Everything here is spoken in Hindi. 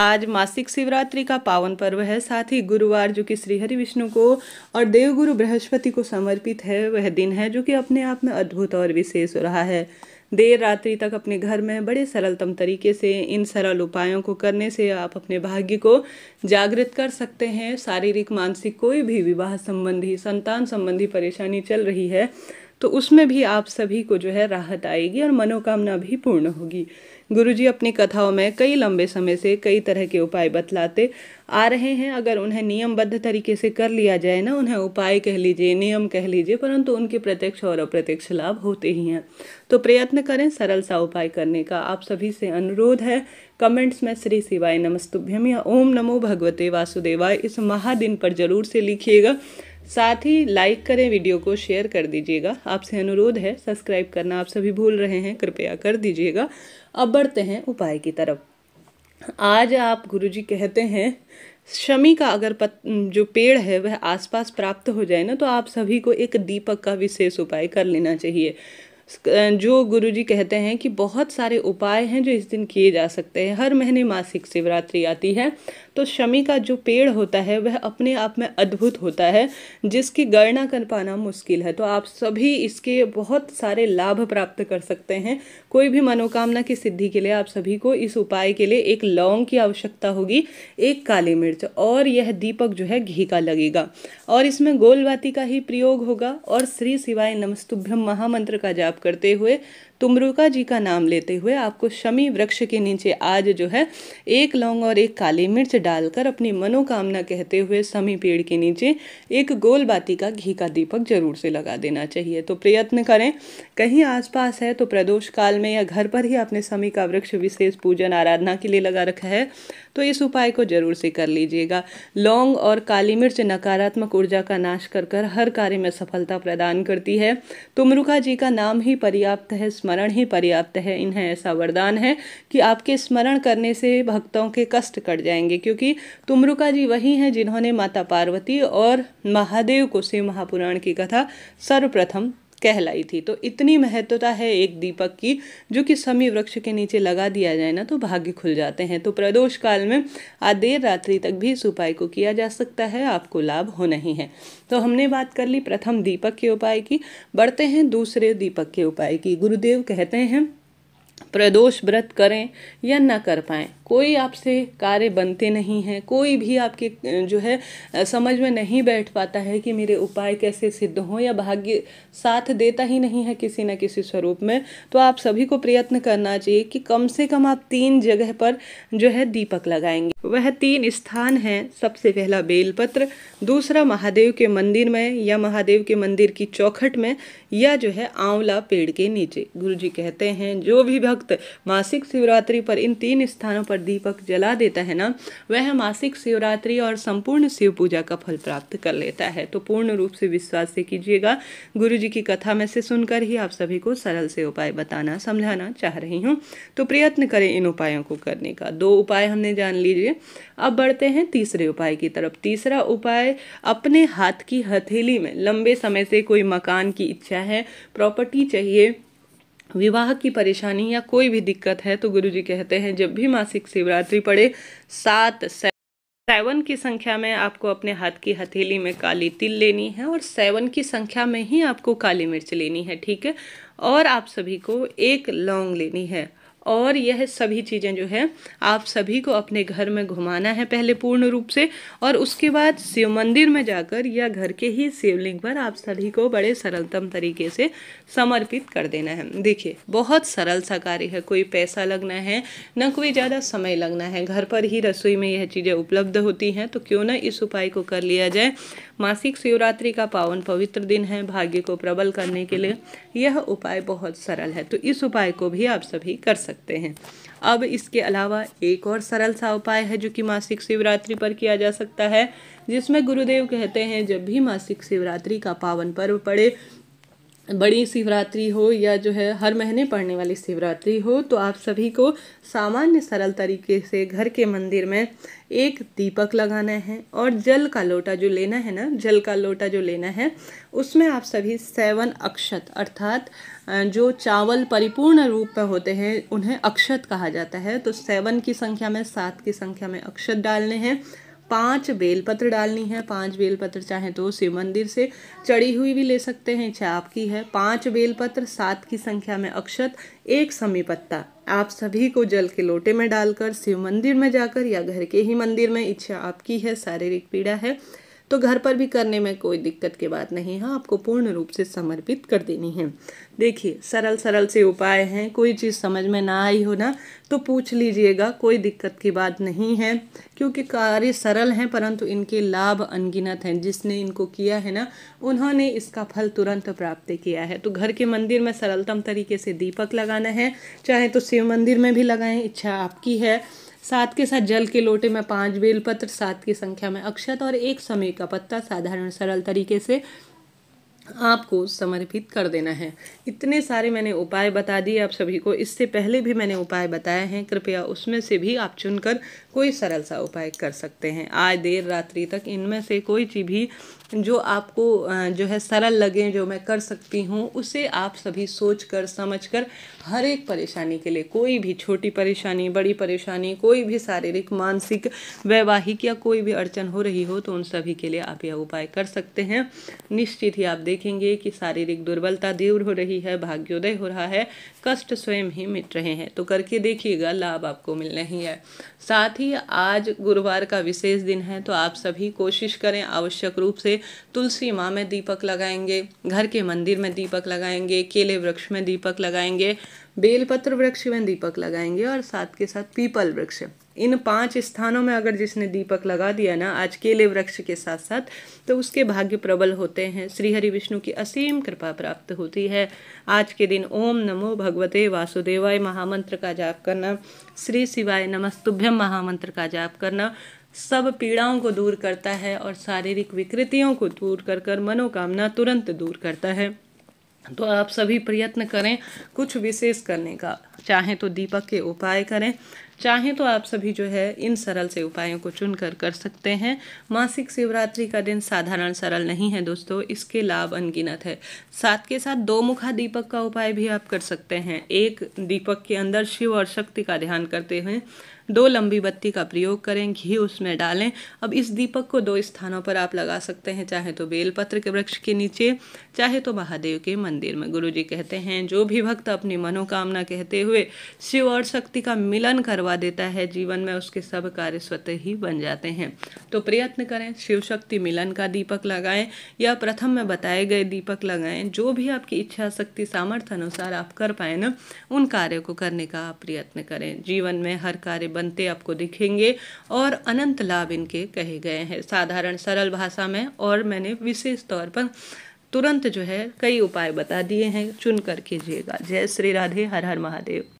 आज मासिक शिवरात्रि का पावन पर्व है साथ ही गुरुवार जो कि श्रीहरि विष्णु को और देवगुरु बृहस्पति को समर्पित है वह दिन है जो कि अपने आप में अद्भुत और विशेष रहा है देर रात्रि तक अपने घर में बड़े सरलतम तरीके से इन सरल उपायों को करने से आप अपने भाग्य को जागृत कर सकते हैं शारीरिक मानसिक कोई भी विवाह संबंधी संतान संबंधी परेशानी चल रही है तो उसमें भी आप सभी को जो है राहत आएगी और मनोकामना भी पूर्ण होगी गुरुजी अपनी कथाओं में कई लंबे समय से कई तरह के उपाय बतलाते आ रहे हैं अगर उन्हें नियमबद्ध तरीके से कर लिया जाए ना उन्हें उपाय कह लीजिए नियम कह लीजिए परंतु उनके प्रत्यक्ष और अप्रत्यक्ष लाभ होते ही हैं तो प्रयत्न करें सरल सा उपाय करने का आप सभी से अनुरोध है कमेंट्स में श्री शिवाय नमस्तुभ्यम या ओम नमो भगवते वासुदेवाय इस महादिन पर जरूर से लिखिएगा साथ ही लाइक करें वीडियो को शेयर कर दीजिएगा आपसे अनुरोध है सब्सक्राइब करना आप सभी भूल रहे हैं कृपया कर दीजिएगा अब बढ़ते हैं उपाय की तरफ आज आप गुरुजी कहते हैं शमी का अगर पत, जो पेड़ है वह आसपास प्राप्त हो जाए ना तो आप सभी को एक दीपक का विशेष उपाय कर लेना चाहिए जो गुरुजी कहते हैं कि बहुत सारे उपाय हैं जो इस दिन किए जा सकते हैं हर महीने मासिक शिवरात्रि आती है तो शमी का जो पेड़ होता है वह अपने आप में अद्भुत होता है जिसकी गणना कर पाना मुश्किल है तो आप सभी इसके बहुत सारे लाभ प्राप्त कर सकते हैं कोई भी मनोकामना की सिद्धि के लिए आप सभी को इस उपाय के लिए एक लौंग की आवश्यकता होगी एक काली मिर्च और यह दीपक जो है घी का लगेगा और इसमें गोलवाती का ही प्रयोग होगा और श्री शिवाय नमस्तुभ्यम महामंत्र का जाप करते हुए तुमरुका जी का नाम लेते हुए आपको शमी वृक्ष के नीचे आज जो है एक लौंग और एक काली मिर्च डालकर अपनी मनोकामना कहते हुए शमी पेड़ के नीचे एक गोल बाती का घी का दीपक जरूर से लगा देना चाहिए तो प्रयत्न करें कहीं आसपास है तो प्रदोष काल में या घर पर ही आपने शमी का वृक्ष विशेष पूजन आराधना के लिए लगा रखा है तो इस उपाय को जरूर से कर लीजिएगा लौंग और काली मिर्च नकारात्मक ऊर्जा का नाश कर कर हर कार्य में सफलता प्रदान करती है तुमरुका जी का नाम ही पर्याप्त है स्मरण ही पर्याप्त है इन्हें ऐसा वरदान है कि आपके स्मरण करने से भक्तों के कष्ट कट जाएंगे क्योंकि तुमरुका जी वही हैं जिन्होंने माता पार्वती और महादेव को से महापुराण की कथा सर्वप्रथम कहलाई थी तो इतनी महत्वता है एक दीपक की जो कि समी वृक्ष के नीचे लगा दिया जाए ना तो भाग्य खुल जाते हैं तो प्रदोष काल में आज देर रात्रि तक भी इस उपाय को किया जा सकता है आपको लाभ हो नहीं है तो हमने बात कर ली प्रथम दीपक के उपाय की बढ़ते हैं दूसरे दीपक के उपाय की गुरुदेव कहते हैं प्रदोष व्रत करें या न कर पाएं कोई आपसे कार्य बनते नहीं हैं कोई भी आपके जो है समझ में नहीं बैठ पाता है कि मेरे उपाय कैसे सिद्ध हों या भाग्य साथ देता ही नहीं है किसी न किसी स्वरूप में तो आप सभी को प्रयत्न करना चाहिए कि कम से कम आप तीन जगह पर जो है दीपक लगाएंगे वह तीन स्थान हैं सबसे पहला बेलपत्र दूसरा महादेव के मंदिर में या महादेव के मंदिर की चौखट में या जो है आंवला पेड़ के नीचे गुरु जी कहते हैं जो भी भक्त मासिक शिवरात्रि पर इन तीन स्थानों पर पर दीपक जला देता है ना वह मासिक शिवरात्रि और संपूर्ण शिव पूजा का फल प्राप्त कर लेता है तो पूर्ण रूप से विश्वास से कीजिएगा गुरु जी की कथा में से सुनकर ही आप सभी को सरल से उपाय बताना समझाना चाह रही हूँ तो प्रयत्न करें इन उपायों को करने का दो उपाय हमने जान लीजिए अब बढ़ते हैं तीसरे उपाय की तरफ तीसरा उपाय अपने हाथ की हथेली में लंबे समय से कोई मकान की इच्छा है प्रॉपर्टी चाहिए विवाह की परेशानी या कोई भी दिक्कत है तो गुरुजी कहते हैं जब भी मासिक शिवरात्रि पड़े सात सेवन की संख्या में आपको अपने हाथ की हथेली में काली तिल लेनी है और सेवन की संख्या में ही आपको काली मिर्च लेनी है ठीक है और आप सभी को एक लौंग लेनी है और यह सभी चीज़ें जो है आप सभी को अपने घर में घुमाना है पहले पूर्ण रूप से और उसके बाद शिव मंदिर में जाकर या घर के ही शिवलिंग पर आप सभी को बड़े सरलतम तरीके से समर्पित कर देना है देखिए बहुत सरल सा कार्य है कोई पैसा लगना है न कोई ज़्यादा समय लगना है घर पर ही रसोई में यह चीज़ें उपलब्ध होती हैं तो क्यों ना इस उपाय को कर लिया जाए मासिक शिवरात्रि का पावन पवित्र दिन है भाग्य को प्रबल करने के लिए यह उपाय बहुत सरल है तो इस उपाय को भी आप सभी कर सकते सकते हैं अब इसके अलावा एक और सरल सा उपाय है जो कि मासिक शिवरात्रि पर किया जा सकता है जिसमें गुरुदेव कहते हैं जब भी मासिक शिवरात्रि का पावन पर्व पड़े बड़ी शिवरात्रि हो या जो है हर महीने पड़ने वाली शिवरात्रि हो तो आप सभी को सामान्य सरल तरीके से घर के मंदिर में एक दीपक लगाना है और जल का लोटा जो लेना है ना जल का लोटा जो लेना है उसमें आप सभी सेवन अक्षत अर्थात जो चावल परिपूर्ण रूप में होते हैं उन्हें अक्षत कहा जाता है तो सेवन की संख्या में सात की संख्या में अक्षत डालने हैं पांच बेलपत्र डालनी है पांच बेलपत्र चाहे तो शिव मंदिर से चढ़ी हुई भी ले सकते हैं इच्छा आपकी है पांच बेलपत्र सात की संख्या में अक्षत एक समी पत्ता आप सभी को जल के लोटे में डालकर शिव मंदिर में जाकर या घर के ही मंदिर में इच्छा आपकी है शारीरिक पीड़ा है तो घर पर भी करने में कोई दिक्कत की बात नहीं है आपको पूर्ण रूप से समर्पित कर देनी है देखिए सरल सरल से उपाय हैं कोई चीज़ समझ में ना आई हो ना तो पूछ लीजिएगा कोई दिक्कत की बात नहीं है क्योंकि कार्य सरल हैं परंतु इनके लाभ अनगिनत हैं जिसने इनको किया है ना उन्होंने इसका फल तुरंत प्राप्त किया है तो घर के मंदिर में सरलतम तरीके से दीपक लगाना है चाहे तो शिव मंदिर में भी लगाएं इच्छा आपकी है सात के साथ जल के लोटे में पांच बेलपत्र सात की संख्या में अक्षत और एक समय का पत्ता साधारण सरल तरीके से आपको समर्पित कर देना है इतने सारे मैंने उपाय बता दिए आप सभी को इससे पहले भी मैंने उपाय बताए हैं कृपया उसमें से भी आप चुनकर कोई सरल सा उपाय कर सकते हैं आज देर रात्रि तक इनमें से कोई चीज भी जो आपको जो है सरल लगे जो मैं कर सकती हूँ उसे आप सभी सोच कर समझ कर हर एक परेशानी के लिए कोई भी छोटी परेशानी बड़ी परेशानी कोई भी शारीरिक मानसिक वैवाहिक या कोई भी अड़चन हो रही हो तो उन सभी के लिए आप यह उपाय कर सकते हैं निश्चित ही आप देखेंगे कि शारीरिक दुर्बलता दूर हो रही है भाग्योदय हो रहा है कष्ट स्वयं ही मिट रहे हैं तो करके देखिएगा लाभ आपको मिलना ही है साथ ही आज गुरुवार का विशेष दिन है तो आप सभी कोशिश करें आवश्यक रूप से तुलसी माँ में दीपक लगाएंगे घर के मंदिर में दीपक लगाएंगे केले वृक्ष में दीपक लगाएंगे बेलपत्र वृक्ष में दीपक लगाएंगे और साथ के साथ पीपल वृक्ष इन पांच स्थानों में अगर जिसने दीपक लगा दिया ना आज केले वृक्ष के साथ साथ तो उसके भाग्य प्रबल होते हैं श्री हरि विष्णु की असीम कृपा प्राप्त होती है आज के दिन ओम नमो भगवते वासुदेवाय महामंत्र का जाप करना श्री शिवाय नमस्तुभ्यम महामंत्र का जाप करना सब पीड़ाओं को दूर करता है और शारीरिक विकृतियों को दूर कर कर मनोकामना तुरंत दूर करता है तो आप सभी प्रयत्न करें कुछ विशेष करने का चाहे तो दीपक के उपाय करें चाहे तो आप सभी जो है इन सरल से उपायों को चुनकर कर सकते हैं मासिक शिवरात्रि का दिन साधारण सरल नहीं है दोस्तों इसके लाभ अनगिनत है साथ के साथ दो मुखा दीपक का उपाय भी आप कर सकते हैं एक दीपक के अंदर शिव और शक्ति का ध्यान करते हुए दो लंबी बत्ती का प्रयोग करें घी उसमें डालें अब इस दीपक को दो स्थानों पर आप लगा सकते हैं चाहे तो बेलपत्र के वृक्ष के नीचे चाहे तो महादेव के मंदिर मंदिर में गुरु जी कहते हैं जो भी भक्त अपनी मनोकामना कहते हुए शिव और शक्ति का मिलन करवा देता है जीवन में उसके सब कार्य स्वतः ही बन जाते हैं तो प्रयत्न करें शिव शक्ति मिलन का दीपक लगाएं या प्रथम में बताए गए दीपक लगाएं जो भी आपकी इच्छा शक्ति सामर्थ्य अनुसार आप कर पाए ना उन कार्यों को करने का प्रयत्न करें जीवन में हर कार्य बनते आपको दिखेंगे और अनंत लाभ इनके कहे गए हैं साधारण सरल भाषा में और मैंने विशेष तौर पर तुरंत जो है कई उपाय बता दिए हैं चुन कर कीजिएगा जय श्री राधे हर हर महादेव